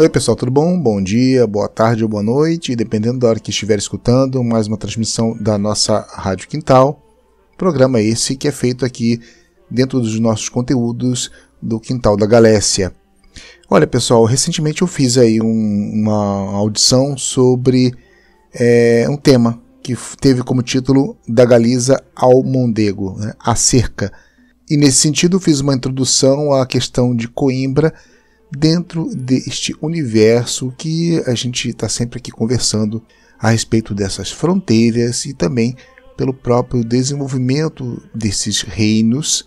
Oi pessoal, tudo bom? Bom dia, boa tarde ou boa noite, dependendo da hora que estiver escutando, mais uma transmissão da nossa Rádio Quintal. Programa esse que é feito aqui dentro dos nossos conteúdos do Quintal da Galécia. Olha pessoal, recentemente eu fiz aí um, uma audição sobre é, um tema que teve como título Da Galiza ao Mondego, né, acerca. E nesse sentido fiz uma introdução à questão de Coimbra, dentro deste universo que a gente está sempre aqui conversando a respeito dessas fronteiras e também pelo próprio desenvolvimento desses reinos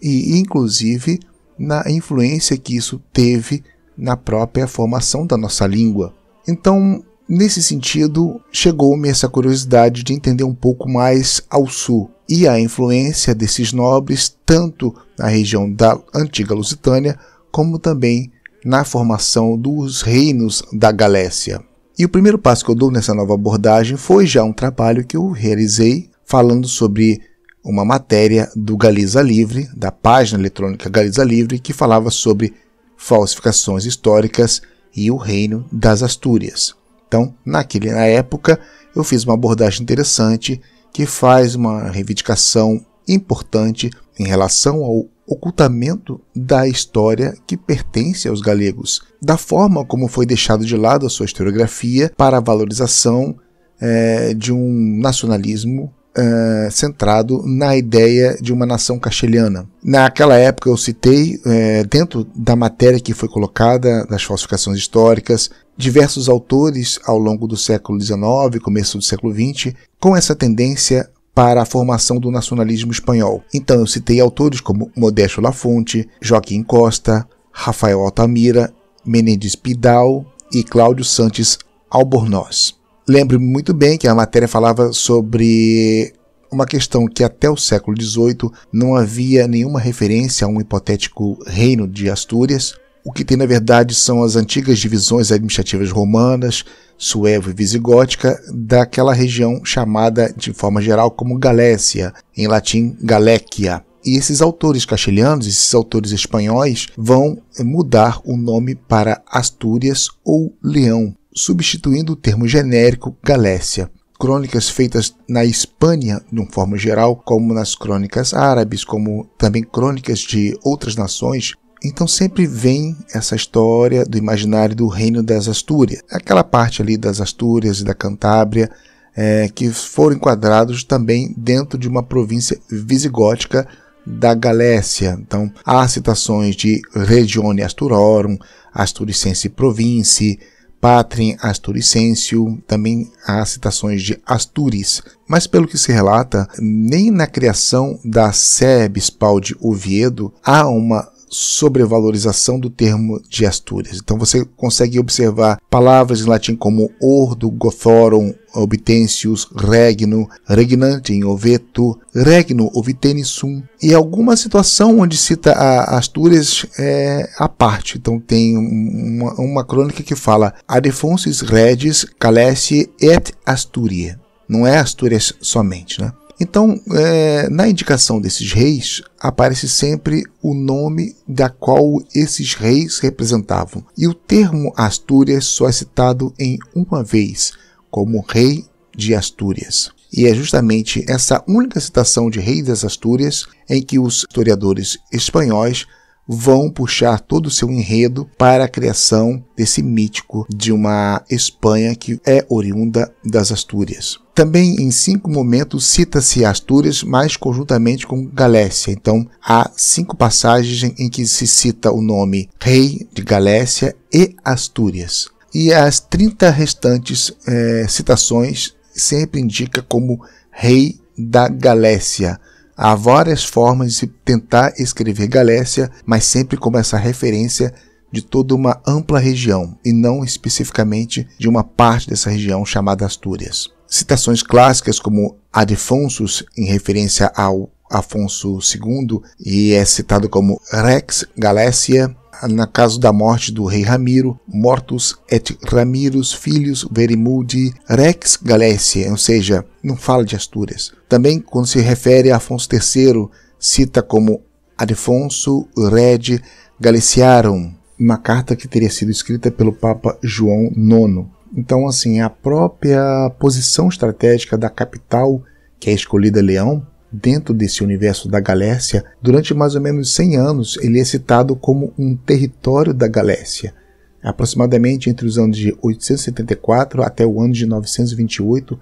e, inclusive, na influência que isso teve na própria formação da nossa língua. Então, nesse sentido, chegou-me essa curiosidade de entender um pouco mais ao sul e a influência desses nobres tanto na região da antiga Lusitânia como também na formação dos reinos da Galécia. E o primeiro passo que eu dou nessa nova abordagem foi já um trabalho que eu realizei falando sobre uma matéria do Galiza Livre, da página eletrônica Galiza Livre, que falava sobre falsificações históricas e o reino das Astúrias. Então, naquele, na época, eu fiz uma abordagem interessante que faz uma reivindicação importante em relação ao ocultamento da história que pertence aos galegos, da forma como foi deixado de lado a sua historiografia para a valorização é, de um nacionalismo é, centrado na ideia de uma nação castelhana. Naquela época eu citei, é, dentro da matéria que foi colocada, das falsificações históricas, diversos autores ao longo do século XIX, começo do século XX, com essa tendência para a formação do nacionalismo espanhol. Então eu citei autores como Modesto Lafonte, Joaquim Costa, Rafael Altamira, Menendez Pidal e Cláudio Santos Albornoz. Lembro-me muito bem que a matéria falava sobre uma questão que até o século XVIII não havia nenhuma referência a um hipotético reino de Astúrias. O que tem na verdade são as antigas divisões administrativas romanas, suevo e visigótica daquela região chamada de forma geral como Galécia, em latim Galéquia. E esses autores castelhanos, esses autores espanhóis, vão eh, mudar o nome para Astúrias ou Leão, substituindo o termo genérico Galécia crônicas feitas na Espanha, de uma forma geral, como nas crônicas árabes, como também crônicas de outras nações, então sempre vem essa história do imaginário do reino das Astúrias, aquela parte ali das Astúrias e da Cantábria é, que foram enquadrados também dentro de uma província visigótica da Galécia. Então há citações de Regione Asturorum, Asturicense Province, Patrim Asturicensio, também há citações de Asturis. mas pelo que se relata, nem na criação da Sebes Pau de Oviedo há uma sobrevalorização do termo de Astúrias. Então você consegue observar palavras em latim como ordo, gothorum, obtensius, regno, regnante em oveto, regno ovitene sum, e alguma situação onde cita a Astúrias é, a parte. Então tem uma, uma crônica que fala Adefonsis regis calesse et Asturia. Não é Astúrias somente, né? Então, é, na indicação desses reis, aparece sempre o nome da qual esses reis representavam. E o termo Astúrias só é citado em uma vez, como rei de Astúrias. E é justamente essa única citação de rei das Astúrias em que os historiadores espanhóis vão puxar todo o seu enredo para a criação desse mítico de uma Espanha que é oriunda das Astúrias. Também em cinco momentos cita-se Astúrias, mas conjuntamente com Galécia. Então há cinco passagens em que se cita o nome Rei de Galécia e Astúrias. E as 30 restantes é, citações sempre indica como Rei da Galécia Há várias formas de tentar escrever Galécia, mas sempre com essa referência de toda uma ampla região e não especificamente de uma parte dessa região chamada Astúrias. Citações clássicas como Adefonsus, em referência ao Afonso II e é citado como Rex Galécia. Na caso da morte do rei Ramiro, mortus et Ramirus filhos verimudi Rex Galécia, ou seja, não fala de Astúrias. Também quando se refere a Afonso III, cita como Adefonso Red Galiciarum, uma carta que teria sido escrita pelo Papa João IX. Então, assim, a própria posição estratégica da capital, que é escolhida Leão, dentro desse universo da Galécia, durante mais ou menos 100 anos ele é citado como um território da Galécia. Aproximadamente entre os anos de 874 até o ano de 928,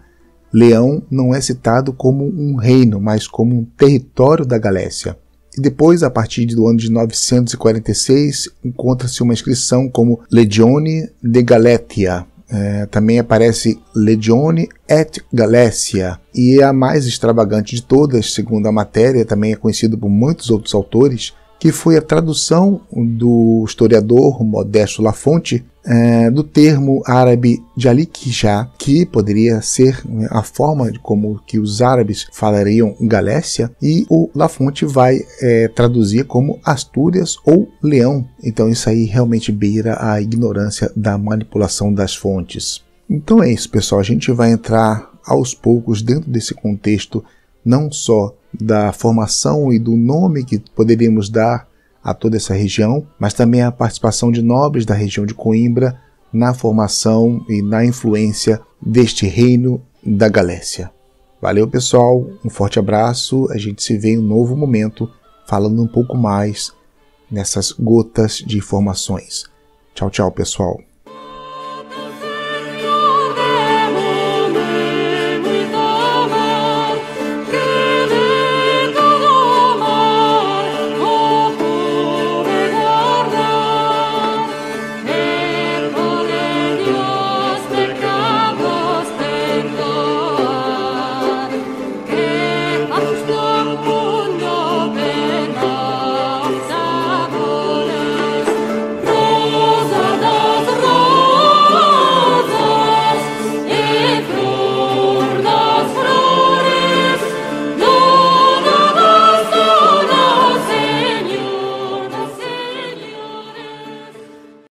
Leão não é citado como um reino, mas como um território da Galécia. E depois, a partir do ano de 946, encontra-se uma inscrição como Legione de Galetia, é, também aparece Legione et Galécia, e é a mais extravagante de todas, segundo a matéria, também é conhecida por muitos outros autores, que foi a tradução do historiador Modesto Lafonte é, do termo árabe Jalikijá, que poderia ser né, a forma de como que os árabes falariam Galécia, e o Lafonte vai é, traduzir como Astúrias ou Leão. Então isso aí realmente beira a ignorância da manipulação das fontes. Então é isso, pessoal. A gente vai entrar aos poucos dentro desse contexto, não só da formação e do nome que poderíamos dar a toda essa região, mas também a participação de nobres da região de Coimbra na formação e na influência deste reino da Galécia. Valeu, pessoal, um forte abraço. A gente se vê em um novo momento falando um pouco mais nessas gotas de informações. Tchau, tchau, pessoal.